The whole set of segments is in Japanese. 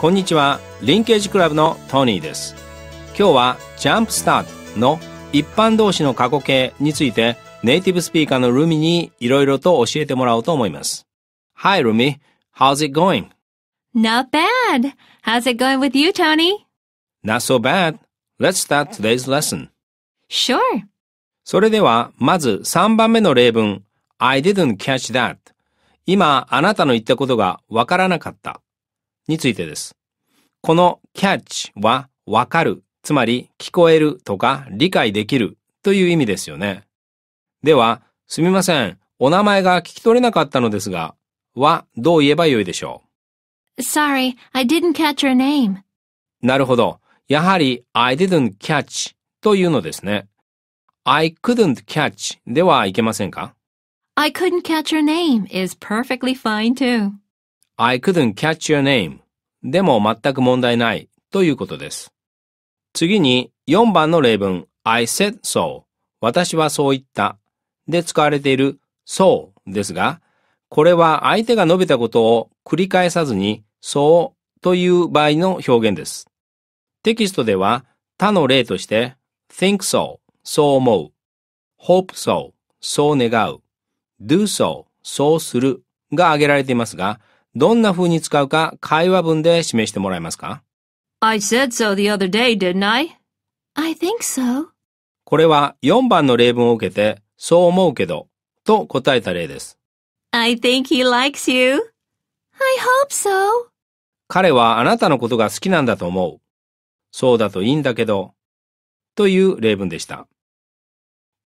こんにちは、リンケージクラブのトニーです。今日はジャンプスタートの一般動詞の過去形についてネイティブスピーカーのルミにいろいろと教えてもらおうと思います。Hi, ルミ。How's it going? Not bad. How's it going with you, Tony? Not so bad. Let's start today's lesson. Sure. それでは、まず3番目の例文。I didn't catch that. 今、あなたの言ったことがわからなかった。についてです。この catch はわかる、つまり聞こえるとか理解できるという意味ですよね。では、すみません。お名前が聞き取れなかったのですが、はどう言えばよいでしょう ?Sorry, I didn't catch your name. なるほど。やはり I didn't catch というのですね。I couldn't catch ではいけませんか ?I couldn't catch your name is perfectly fine too.I couldn't catch your name でも全く問題ないということです。次に4番の例文 I said so 私はそう言ったで使われている so ですがこれは相手が述べたことを繰り返さずにそうという場合の表現です。テキストでは他の例として think so そう思う hope so そう願う do so そうするが挙げられていますがどんな風に使うか会話文で示してもらえますか ?I said so the other day, didn't I?I think so. これは4番の例文を受けて、そう思うけど、と答えた例です。I think he likes you.I hope so. 彼はあなたのことが好きなんだと思う。そうだといいんだけど、という例文でした。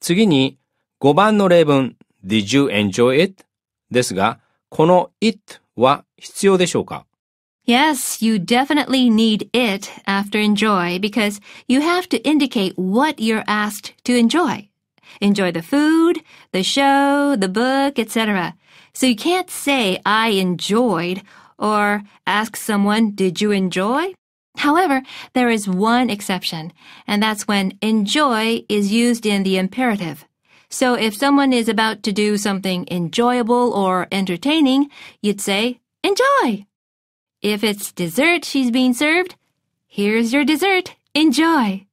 次に、5番の例文、Did you enjoy it? ですが、この it は必要でしょうか Yes, you definitely need it after enjoy because you have to indicate what you're asked to enjoy. Enjoy the food, the show, the book, etc. So you can't say I enjoyed or ask someone, did you enjoy? However, there is one exception, and that's when enjoy is used in the imperative. So if someone is about to do something enjoyable or entertaining, you'd say, enjoy. If it's dessert she's being served, here's your dessert, enjoy.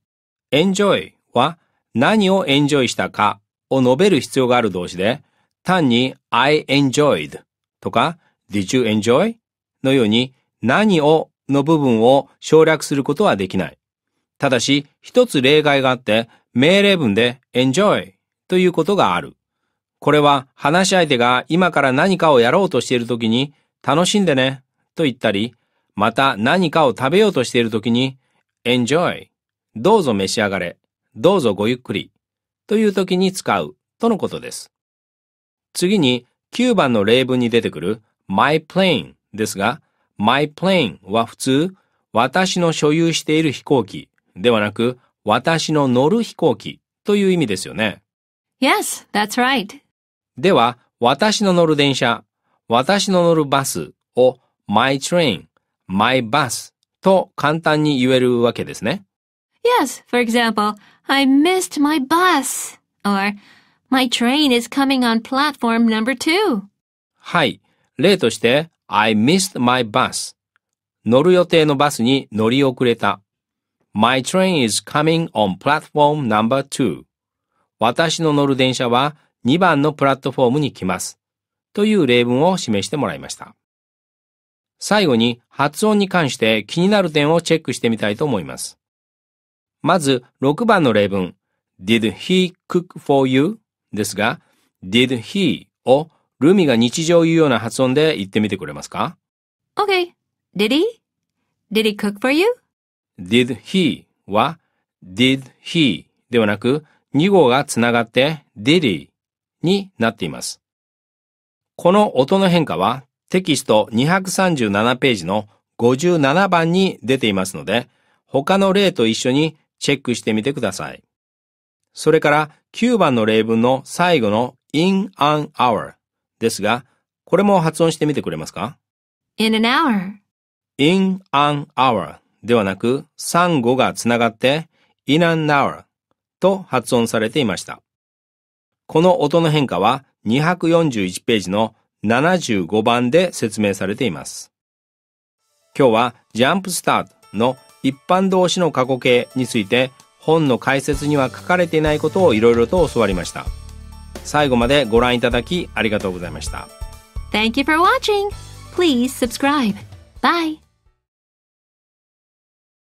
enjoy は何をエンジョイしたかを述べる必要がある動詞で、単に I enjoyed とか Did you enjoy? のように何をの部分を省略することはできない。ただし、一つ例外があって、命令文で enjoy ということがある。これは話し相手が今から何かをやろうとしている時に楽しんでねと言ったり、また何かを食べようとしている時に enjoy どうぞ召し上がれどうぞごゆっくりという時に使うとのことです。次に9番の例文に出てくる my plane ですが my plane は普通私の所有している飛行機ではなく私の乗る飛行機という意味ですよね。Yes, that's right. では、私の乗る電車、私の乗るバスを my train, my bus と簡単に言えるわけですね。Yes, for example, I missed my bus or my train is coming on platform number two. はい。例として、I missed my bus 乗る予定のバスに乗り遅れた。My train is coming on platform number two 私の乗る電車は2番のプラットフォームに来ます。という例文を示してもらいました。最後に発音に関して気になる点をチェックしてみたいと思います。まず6番の例文 Did he cook for you? ですが Did he をルミが日常言うような発音で言ってみてくれますか ?Okay. Did he? Did he cook for you? Did he は Did he ではなく2号がつながって d i d y になっています。この音の変化はテキスト237ページの57番に出ていますので、他の例と一緒にチェックしてみてください。それから9番の例文の最後の in an hour ですが、これも発音してみてくれますか ?in an hour in an hour ではなく3語がつながって in an hour と発音されていました。この音の変化は241ページの75番で説明されています。今日はジャンプスタートの一般動詞の過去形について本の解説には書かれていないことをいろいろと教わりました。最後までご覧いただきありがとうございました。Thank you for watching. Please subscribe. Bye.